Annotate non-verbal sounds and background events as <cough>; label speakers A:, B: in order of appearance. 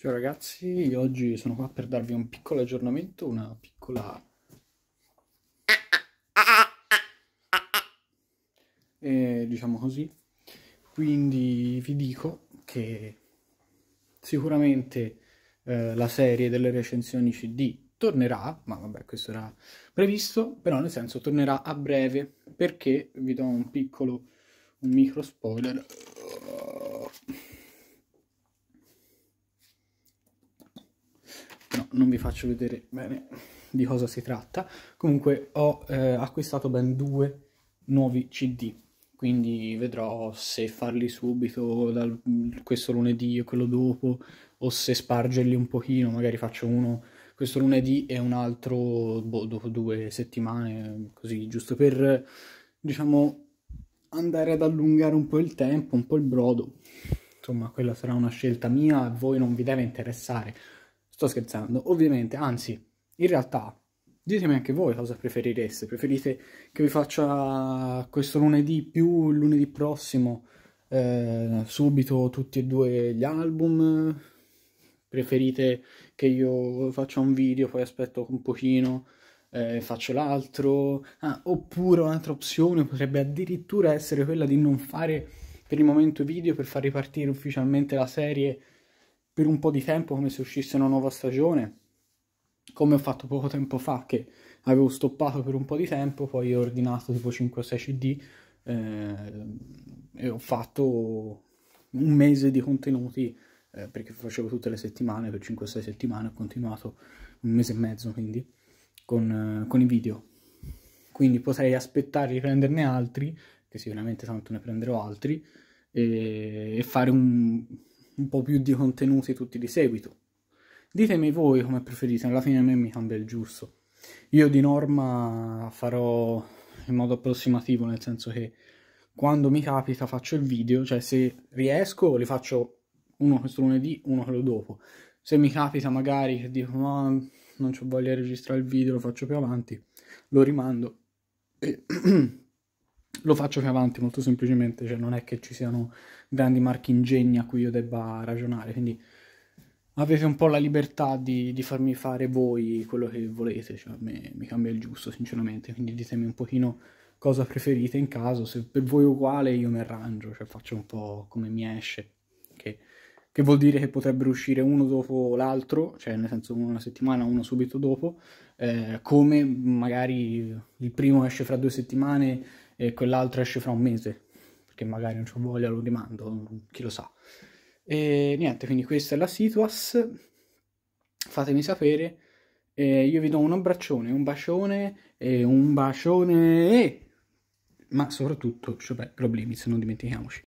A: Ciao ragazzi, io oggi sono qua per darvi un piccolo aggiornamento, una piccola... E, diciamo così. Quindi vi dico che sicuramente eh, la serie delle recensioni CD tornerà, ma vabbè questo era previsto, però nel senso tornerà a breve, perché vi do un piccolo, un micro spoiler non vi faccio vedere bene di cosa si tratta. Comunque ho eh, acquistato ben due nuovi CD, quindi vedrò se farli subito, dal, questo lunedì o quello dopo, o se spargerli un pochino, magari faccio uno questo lunedì e un altro boh, dopo due settimane, così giusto per, diciamo, andare ad allungare un po' il tempo, un po' il brodo. Insomma, quella sarà una scelta mia, a voi non vi deve interessare Sto scherzando, ovviamente, anzi, in realtà, ditemi anche voi cosa preferireste. Preferite che vi faccia questo lunedì più il lunedì prossimo eh, subito tutti e due gli album? Preferite che io faccia un video, poi aspetto un pochino, eh, faccio l'altro? Ah, oppure un'altra opzione potrebbe addirittura essere quella di non fare per il momento video per far ripartire ufficialmente la serie per un po' di tempo come se uscisse una nuova stagione, come ho fatto poco tempo fa che avevo stoppato per un po' di tempo, poi ho ordinato tipo 5 o 6 CD eh, e ho fatto un mese di contenuti eh, perché facevo tutte le settimane, per 5 o 6 settimane ho continuato un mese e mezzo quindi con, eh, con i video. Quindi potrei aspettare di prenderne altri, che sicuramente tanto ne prenderò altri, e, e fare un, un po' più di contenuti tutti di seguito. Ditemi voi come preferite, alla fine a me mi cambia il giusto. Io di norma farò in modo approssimativo, nel senso che quando mi capita faccio il video, cioè se riesco li faccio uno questo lunedì, uno quello dopo. Se mi capita magari che dico ma non ho voglia di registrare il video, lo faccio più avanti, lo rimando e <clears throat> lo faccio più avanti molto semplicemente, cioè non è che ci siano grandi marchi ingegni a cui io debba ragionare, quindi avete un po' la libertà di, di farmi fare voi quello che volete, cioè a me mi cambia il giusto sinceramente, quindi ditemi un pochino cosa preferite in caso, se per voi è uguale io mi arrangio, cioè faccio un po' come mi esce, che, che vuol dire che potrebbero uscire uno dopo l'altro, cioè nel senso uno una settimana, uno subito dopo, eh, come magari il primo esce fra due settimane e quell'altro esce fra un mese, perché magari non c'ho voglia, lo rimando, chi lo sa. E niente, quindi questa è la Situas, fatemi sapere, e io vi do un abbraccione, un bacione e un bacione, ma soprattutto, cioè, problemi, se non dimentichiamoci.